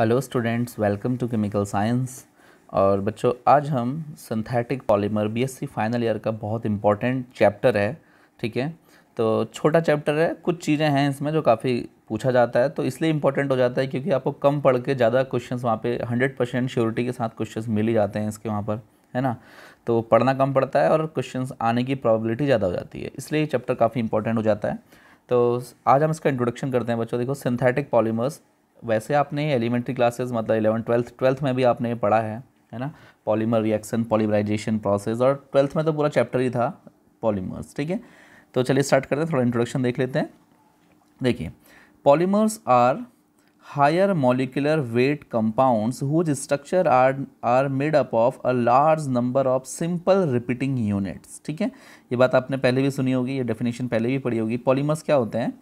hello students welcome to chemical science और बच्चों आज हम synthetic polymer BSc final year का बहुत इंपॉर्टेंट चैप्टर है ठीक है तो छोटा चैप्टर है कुछ चीज़ें हैं इसमें जो काफ़ी पूछा जाता है तो इसलिए इंपॉर्टेंट हो जाता है क्योंकि आपको कम पढ़ के ज़्यादा क्वेश्चन वहाँ पर हंड्रेड परसेंट श्योरिटी के साथ क्वेश्चन मिल ही जाते हैं इसके वहाँ पर है ना तो पढ़ना कम पड़ता है और क्वेश्चन आने की प्रॉबिलिटी ज़्यादा हो जाती है इसलिए ये चैप्टर काफ़ी इंपॉर्टेंट हो जाता है तो आज हम इसका इंट्रोडक्शन करते हैं बच्चों देखो सिंथेटिक पॉलीमर्स वैसे आपने एलिमेंट्री क्लासेस मतलब एलेवन ट्वेल्थ ट्वेल्थ में भी आपने पढ़ा है है ना पॉलीमर रिएक्शन पॉलीमराइजेशन प्रोसेस और ट्वेल्थ में तो पूरा चैप्टर ही था पॉलीमर्स ठीक है तो चलिए स्टार्ट करते हैं थोड़ा इंट्रोडक्शन देख लेते हैं देखिए polymers are higher molecular weight compounds whose structure are are made up of a large number of simple repeating units ठीक है ये बात आपने पहले भी सुनी होगी ये डेफिनेशन पहले भी पढ़ी होगी पॉलीमर्स क्या होते हैं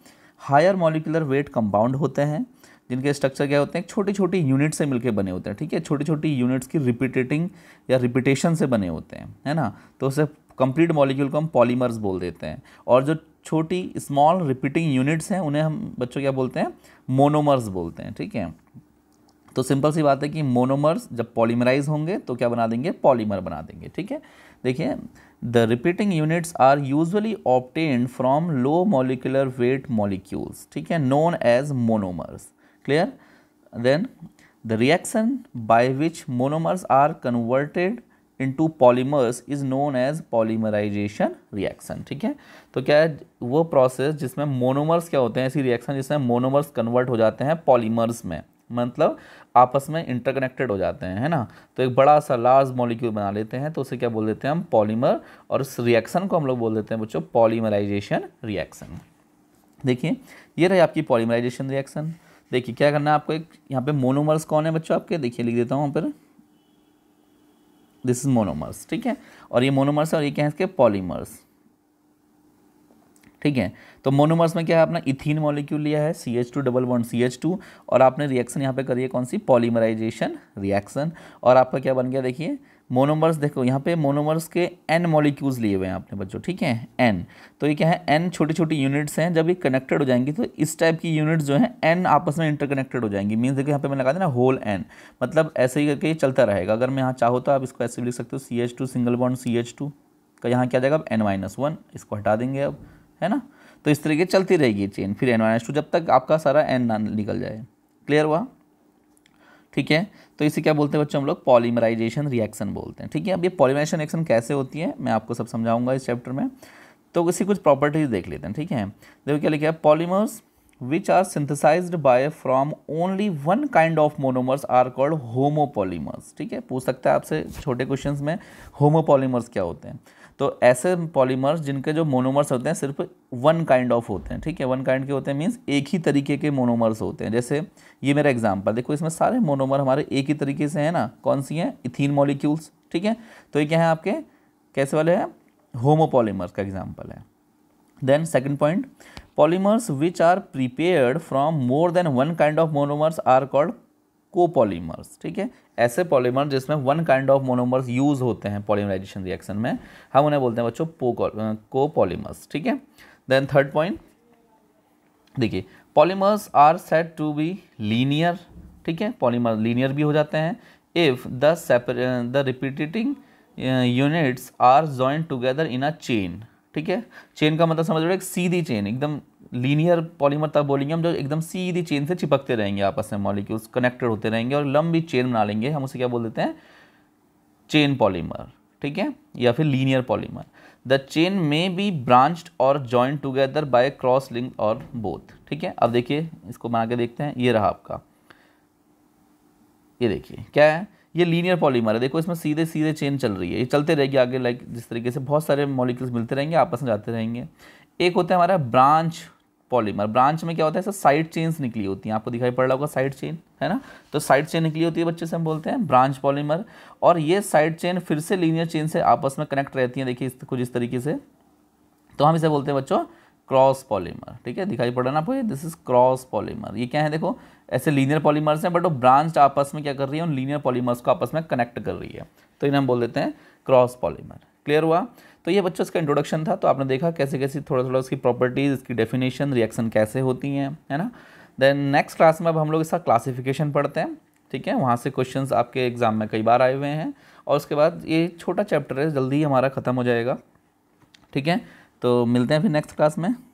हायर मॉलिकुलर वेट कंपाउंड होते हैं जिनके स्ट्रक्चर क्या होते हैं छोटे छोटे यूनिट से मिलकर बने होते हैं ठीक है छोटी छोटी यूनिट्स की रिपीटेटिंग या रिपीटेशन से बने होते हैं है ना तो उसे कंप्लीट मॉलिक्यूल को हम पॉलीमर्स बोल देते हैं और जो छोटी स्मॉल रिपीटिंग यूनिट्स हैं उन्हें हम बच्चों क्या बोलते हैं मोनोमर्स बोलते हैं ठीक है तो सिंपल सी बात है कि मोनोमर्स जब पॉलीमराइज होंगे तो क्या बना देंगे पॉलीमर बना देंगे ठीक है देखिए the repeating units are usually obtained from low molecular weight molecules ठीक है known as monomers clear then the reaction by which monomers are converted into polymers is known as polymerization reaction ठीक है तो क्या है वो प्रोसेस जिसमें monomers क्या होते हैं ऐसी रिएक्शन जिसमें मोनोमर्स कन्वर्ट हो जाते हैं पॉलीमर्स में मतलब आपस में इंटरकनेक्टेड हो जाते हैं है ना तो एक बड़ा सा लार्ज मॉलिक्यूल बना लेते हैं तो उसे क्या बोल देते हैं हम पॉलीमर और उस रिएक्शन को हम लोग बोल देते हैं बच्चों पॉलीमराइजेशन रिएक्शन देखिए ये रही आपकी पॉलीमराइजेशन रिएक्शन देखिए क्या करना है आपको एक यहाँ पे मोनोमर्स कौन है बच्चों आपके देखिए लिख देता हूँ पर दिस इज मोनोमर्स ठीक है और ये मोनोमर्स और ये क्या है इसके पॉलीमर्स ठीक है तो मोनोमर्स में क्या है आपने इथिन मॉलिक्यूल लिया है C H two double one C H two और आपने रिएक्शन यहाँ पे करी है कौन सी पॉलीमराइजेशन रिएक्शन और आपका क्या बन गया देखिए मोनोमर्स देखो यहाँ पे मोनोमर्स के एन मॉलिक्यूल्स लिए हुए हैं आपने बच्चों ठीक है एन तो ये क्या है एन छोटी छोटी यूनिट्स हैं जब ये कनेक्टेड हो जाएंगी तो इस टाइप की यूनिट्स जो हैं एन आपस में इंटरकनेक्टेड हो जाएंगी मीन्स देखो यहाँ पे मैंने लगा देना होल एन मतलब ऐसे ही करके ये चलता रहेगा अगर मैं यहाँ चाहो तो आप इसको ऐसे भी लिख सकते हो C H two single bond C H two का यहाँ क्या जाएगा अब एन माइनस वन इसको हटा देंगे अब है ना तो इस तरीके चलती रहेगी चेन फिर एन माइनस टू जब तक आपका सारा एन ना निकल जाए क्लियर हुआ ठीक है तो इसे क्या बोलते हैं बच्चों हम लोग पॉलीमराइजेशन रिएक्शन बोलते हैं ठीक है अब ये पॉलीमराइजेशन रिएक्शन कैसे होती है मैं आपको सब समझाऊंगा इस चैप्टर में तो इसी कुछ प्रॉपर्टीज देख लेते हैं ठीक है देखो क्या लिखा है polymers which are synthesised by from only one kind of monomers are called homopolymers ठीक है पूछ सकते हैं आपसे छोटे क्वेश्चन में होमोपोलीमर्स क्या होते हैं तो ऐसे पॉलीमर्स जिनके जो मोनोमर्स होते हैं सिर्फ वन काइंड ऑफ होते हैं ठीक है वन काइंड के होते हैं मीन्स एक ही तरीके के मोनोमर्स होते हैं जैसे ये मेरा एग्जाम्पल देखो इसमें सारे मोनोमर हमारे एक ही तरीके से हैं ना कौन सी हैं इथीन मॉलिक्यूल्स ठीक है तो ये क्या है आपके कैसे वाले हैं होमोपॉलीमर्स का एग्जाम्पल है then second point polymers which are prepared from more than one kind of monomers are called copolymers ठीक है ऐसे पॉलीमर जिसमें one kind of monomers use होते हैं पॉलीमराइजेशन रिएक्शन में हम उन्हें बोलते हैं बच्चों कोपॉलीमर्स ठीक है देन थर्ड पॉइंट देखिए polymers are said to be linear ठीक है पॉलीमर लीनियर भी हो जाते हैं if the the repeating units are joined together in a chain ठीक है चेन का मतलब समझ लो एक सीधी चेन एकदम लीनियर पॉलीमर तब बोलेंगे हम जो एकदम सीधी चेन से चिपकते रहेंगे आपस में मॉलिक्यूल्स कनेक्टेड होते रहेंगे और लंबी चेन बना लेंगे हम उसे क्या बोल देते हैं चेन पॉलीमर ठीक है या फिर linear polymer the chain may be branched or joined together by cross link or both ठीक है अब देखिए इसको बना के देखते हैं ये रहा आपका ये देखिए क्या है ये लीनियर पॉलीमर है देखो इसमें सीधे सीधे चेन चल रही है ये चलते रहेगी आगे लाइक जिस तरीके से बहुत सारे मॉलिक्यूल्स मिलते रहेंगे आपस में जाते रहेंगे एक होता है हमारा ब्रांच पॉलीमर ब्रांच में क्या होता है सर साइड चेन्स निकली होती हैं आपको दिखाई पड़ रहा होगा साइड चेन है ना तो साइड चेन निकली होती है बच्चे से हम बोलते हैं ब्रांच पॉलीमर और ये साइड चेन फिर से लीनियर चेन से आपस में कनेक्ट रहती हैं देखिए कुछ इस तरीके से तो हम इसे बोलते हैं बच्चों क्रॉस पॉलीमर ठीक है दिखाई पड़ रहा है ना आपको दिस इज क्रॉस पॉलीमर ये क्या है देखो ऐसे लीनियर पॉलीमर्स हैं बट वो ब्रांच आपस में क्या कर रही है उन लीनियर पॉलीमर्स को आपस में कनेक्ट कर रही है तो इन्हें हम बोल देते हैं क्रॉस पॉलीमर क्लियर हुआ तो ये बच्चों इसका इंट्रोडक्शन था तो आपने देखा कैसे कैसे थोड़ा थोड़ा उसकी प्रॉपर्टीज़ इसकी डेफिनेशन रिएक्शन कैसे होती हैं है ना देन नेक्स्ट क्लास में अब हम लोग इसका क्लासिफिकेशन पढ़ते हैं ठीक है वहाँ से क्वेश्चन आपके एग्ज़ाम में कई बार आए हुए हैं और उसके बाद ये छोटा चैप्टर है जल्दी ही हमारा ख़त्म हो जाएगा ठीक है तो मिलते हैं फिर नेक्स्ट क्लास में